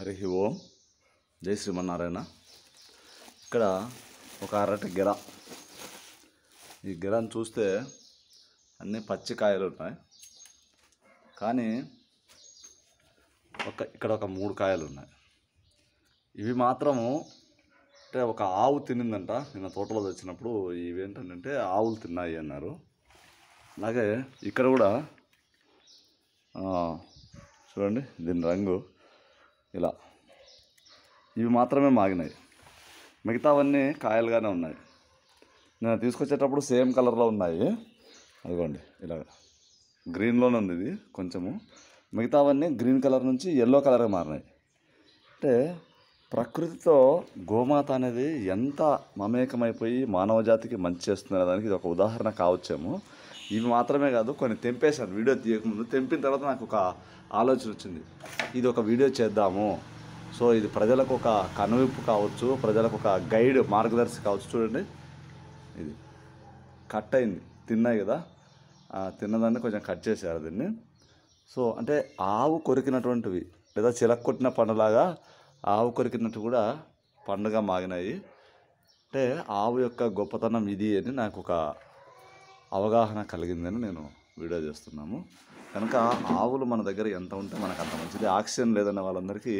హరి ఓం జై శ్రీమన్నారాయణ ఇక్కడ ఒక అరటి గిర ఈ గిరను చూస్తే అన్నీ పచ్చికాయలు ఉన్నాయి కానీ ఒక ఇక్కడ ఒక మూడు కాయలు ఉన్నాయి ఇవి మాత్రము అంటే ఒక ఆవు తినిందంట నిన్న తోటలో తెచ్చినప్పుడు ఇవేంటంటే ఆవులు తిన్నాయి అన్నారు అలాగే ఇక్కడ కూడా చూడండి దీని రంగు ఇలా ఇవి మాత్రమే మాగినాయి మిగతావన్నీ కాయలుగానే ఉన్నాయి నేను తీసుకొచ్చేటప్పుడు సేమ్ కలర్లో ఉన్నాయి అదిగోండి ఇలా గ్రీన్లోనే ఉంది ఇది కొంచెము మిగతావన్నీ గ్రీన్ కలర్ నుంచి ఎల్లో కలర్గా మారినాయి అంటే ప్రకృతితో గోమాత అనేది ఎంత మమేకమైపోయి మానవ జాతికి మంచి చేస్తున్న దానికి ఇది ఒక ఉదాహరణ కావచ్చేమో ఇవి మాత్రమే కాదు కొన్ని తెంపేశాను వీడియో తీయకముందు తెంపిన తర్వాత నాకు ఒక ఆలోచన వచ్చింది ఇది ఒక వీడియో చేద్దాము సో ఇది ప్రజలకు ఒక కనువింపు కావచ్చు ప్రజలకు ఒక గైడ్ మార్గదర్శి కావచ్చు చూడండి ఇది కట్ అయింది తిన్నాయి కదా తిన్నదాన్ని కొంచెం కట్ చేశారు దీన్ని సో అంటే ఆవు కొరికినటువంటివి లేదా కొట్టిన పండులాగా ఆవు కొరికినట్టు కూడా పండుగ మాగినాయి అంటే ఆవు యొక్క గొప్పతనం ఇది అని నాకు ఒక అవగాహన కలిగిందని నేను వీడియో చేస్తున్నాము కనుక ఆవులు మన దగ్గర ఎంత ఉంటే మనకు అంత మంచిది ఆక్సిజన్ లేదన్న వాళ్ళందరికీ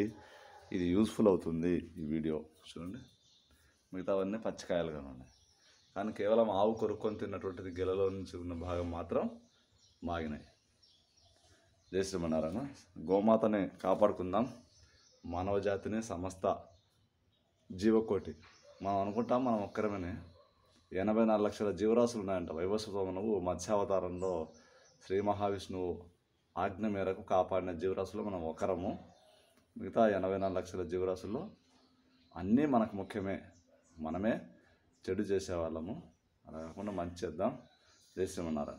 ఇది యూస్ఫుల్ అవుతుంది ఈ వీడియో చూడండి మిగతావన్నీ పచ్చికాయలుగా ఉన్నాయి కానీ కేవలం ఆవు కొరుక్కొని తిన్నటువంటిది గెలలో నుంచి ఉన్న భాగం మాత్రం మాగినాయి జయ శ్రీమన్నారాయణ గోమాతని కాపాడుకుందాం మానవ జాతిని సమస్త జీవకోటి మనం అనుకుంటాం మనం ఒక్కరమనే ఎనభై నాలుగు లక్షల జీవరాశులు ఉన్నాయంట వైవస్వతమునవు మత్స్యావతారంలో శ్రీ మహావిష్ణువు ఆజ్ఞ మేరకు కాపాడిన జీవరాశులు మనం ఒకరము మిగతా ఎనభై నాలుగు లక్షల జీవరాశుల్లో అన్నీ మనకు ముఖ్యమే మనమే చెడు చేసేవాళ్ళము అలా కాకుండా మంచి చేద్దాం చేసామన్నారు